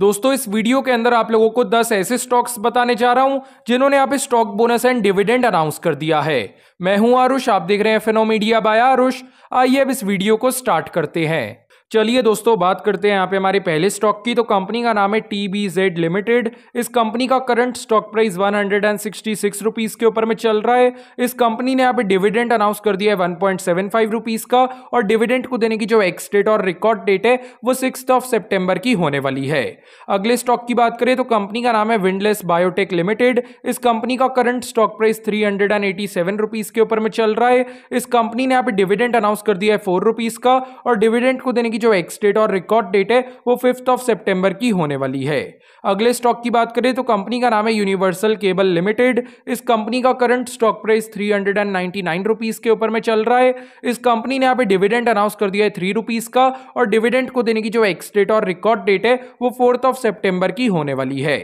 दोस्तों इस वीडियो के अंदर आप लोगों को 10 ऐसे स्टॉक्स बताने जा रहा हूं जिन्होंने आप stock bonus and dividend announce कर दिया है मैं हूं आरुष आप देख रहे हैं मीडिया बाय आरुष आइए अब इस वीडियो को स्टार्ट करते हैं चलिए दोस्तों बात करते हैं यहाँ पे हमारे पहले स्टॉक की तो कंपनी का नाम है टी बी जेड लिमिटेड इस कंपनी का current stock price one hundred and sixty six rupees के ऊपर में चल रहा है इस कंपनी ने यहाँ पे डिविडेंड अनाउंस कर दिया है one point seven five rupees का और डिविडेंड को देने की जो एक्स डेट और रिकॉर्ड डेट है वो सिक्स ऑफ सेप्टेम्बर की होने वाली है अगले स्टॉक की बात करें तो कंपनी का नाम है विंडलेस बायोटेक लिमिटेड इस कंपनी का current stock price three hundred and eighty seven rupees के ऊपर में चल रहा है इस कंपनी ने यहाँ पे डिविडेंड अनाउंस कर दिया है फोर रुपीज़ का और डिविडेंड को देने की जो एक्सडेट और रिकॉर्ड डेट है वो फिफ्थ ऑफ सेप्टेम्बर की होने वाली है अगले स्टॉक की बात करें तो कंपनी का नाम है यूनिवर्सल केबल लिमिटेड इस कंपनी का current stock price three hundred and ninety nine rupees के ऊपर में चल रहा है इस कंपनी ने यहाँ पे डिविडेंड अनाउंस कर दिया है थ्री रुपीज़ का और डिविडेंड को देने की जो एक्सडेट और रिकॉर्ड डेट है वो फोर्थ ऑफ सेप्टेम्बर की होने वाली है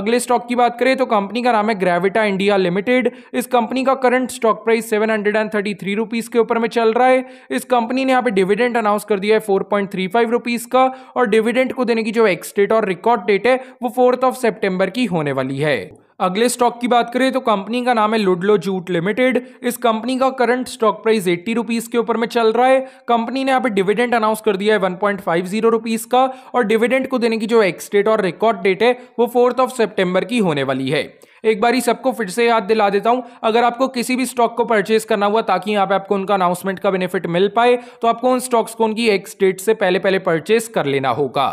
अगले स्टॉक की बात करें तो कंपनी का नाम है ग्रेविटा इंडिया लिमिटेड इस कंपनी का current stock price seven hundred and thirty three rupees के ऊपर में चल रहा है इस कंपनी ने यहाँ पे डिविडेंड अनाउंस कर दिया है फोर पॉइंट पॉइंट का और डिविडेंड को देने की जो एक्स और रिकॉर्ड डेट है वो फोर्थ ऑफ सेप्टेम्बर की होने वाली है अगले स्टॉक की बात करें तो कंपनी का नाम है लुडलो जूट लिमिटेड इस कंपनी का current stock price eighty rupees के ऊपर में चल रहा है कंपनी ने यहाँ पे डिविडेंड अनाउंस कर दिया है one point five zero rupees का और डिविडेंड को देने की जो एक्स और रिकॉर्ड डेट है वो फोर्थ ऑफ सेप्टेम्बर की होने वाली है एक बार ही सबको फिर से याद दिला देता हूं अगर आपको किसी भी स्टॉक को परचेज करना हुआ ताकि यहां पे आपको उनका अनाउंसमेंट का बेनिफिट मिल पाए तो आपको उन स्टॉक्स को उनकी एक डेट से पहले पहले परचेस कर लेना होगा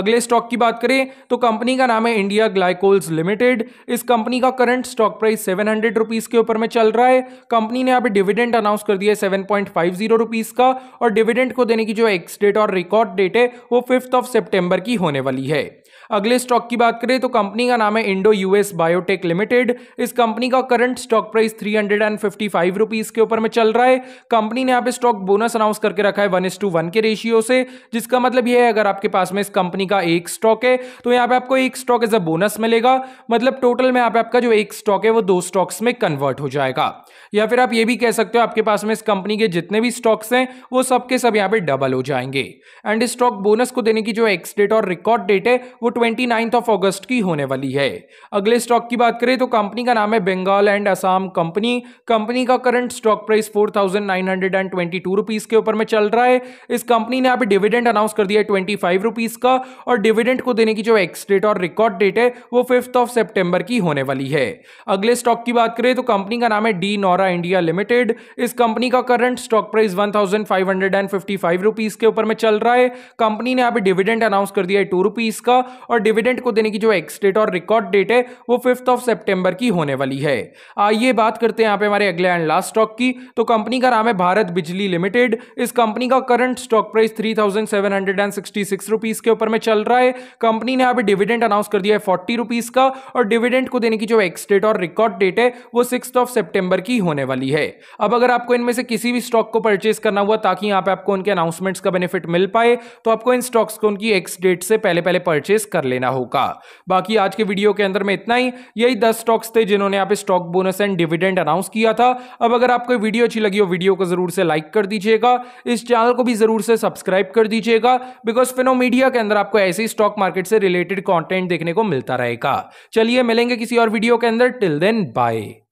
अगले स्टॉक की बात करें तो कंपनी का नाम है इंडिया ग्लाइकोल्स लिमिटेड इस कंपनी का current stock price seven hundred rupees के ऊपर में चल रहा है कंपनी ने यहाँ पे डिविडेंड अनाउंस कर दिया है seven point five zero rupees का और डिविडेंड को देने की जो एक्स डेट और रिकॉर्ड डेट है वो फिफ्थ ऑफ सेप्टेम्बर की होने वाली है अगले स्टॉक की बात करें तो कंपनी का नाम है इंडो यूएस बायोटेक लिमिटेड इस कंपनी का current stock price three hundred and fifty five rupees के ऊपर में चल रहा है कंपनी ने यहाँ पे स्टॉक बोनस अनाउंस करके रखा है वन एस टू वन के रेशियो से जिसका मतलब यह है अगर आपके पास में इस कंपनी का एक स्टॉक है तो यहाँ पे आपको एक स्टॉक एज अ बोनस मिलेगा मतलब टोटल में यहाँ पे आपका जो एक स्टॉक है वो दो स्टॉक्स में कन्वर्ट हो जाएगा या फिर आप ये भी कह सकते हो आपके पास में इस कंपनी के जितने भी स्टॉक्स हैं वो सबके सब, सब यहाँ पे डबल हो जाएंगे एंड स्टॉक बोनस को देने की जो एक्स डेट और रिकॉर्ड डेट है वो ट्वेंटी नाइन्थ ऑफ अगस्त की होने वाली है अगले स्टॉक की बात करें तो कंपनी का नाम है Bengal and Assam company company का current stock price four thousand nine hundred and twenty two rupees के ऊपर में चल रहा है इस कंपनी ने अभी डिविडेंड अनाउंस कर दिया है ट्वेंटी फाइव रुपीज का और डिविडेंड को देने की जो एक्स डेट और रिकॉर्ड डेट है वो फिफ्थ ऑफ सेप्टेंबर की होने वाली है अगले स्टॉक की बात करें तो कंपनी का नाम है डी नोरा इंडिया लिमिटेड इस कंपनी का current stock price one thousand five hundred and fifty five rupees के ऊपर में चल रहा है कंपनी ने अभी डिविडेंड अनाउंस कर दिया है टू रुपीज का और डिविडेंड को देने की जो एक्स डेट और रिकॉर्ड डेट है वो फिफ्थ ऑफ सेप्टेम्बर की होने वाली है आइए बात करते हैं यहाँ पे हमारे अगले एंड लास्ट स्टॉक की तो कंपनी का नाम है भारत बिजली लिमिटेड इस कंपनी का current stock price three thousand seven hundred and sixty six rupees के ऊपर में चल रहा है कंपनी ने यहाँ पे डिविडेंड अनाउंस कर दिया है फोर्टी का और डिविडेंड को देने की जो एक्स डेट और रिकॉर्ड डेट है वो सिक्स ऑफ सेप्टेम्बर की होने वाली है अब अगर आपको इनमें से किसी भी स्टॉक को परचेज करना हुआ ताकि यहाँ पे आपको उनके अनाउंसमेंट्स का बेनिफिट मिल पाए तो आपको इन स्टॉक्स को उनकी एक्स डेट से पहले पहले परचेज कर लेना होगा बाकी आज के वीडियो के अंदर में इतना ही यही दस स्टॉक्स थे जिन्होंने यहाँ पे stock bonus and dividend announce किया था अब अगर आपको वीडियो अच्छी लगी हो वीडियो को जरूर से लाइक कर दीजिएगा इस चैनल को भी जरूर से सब्सक्राइब कर दीजिएगा बिकॉज फिनो मीडिया के अंदर आपको ऐसे ही स्टॉक मार्केट से रिलेटेड कॉन्टेंट देखने को मिलता रहेगा चलिए मिलेंगे किसी और वीडियो के अंदर टिल देन बाय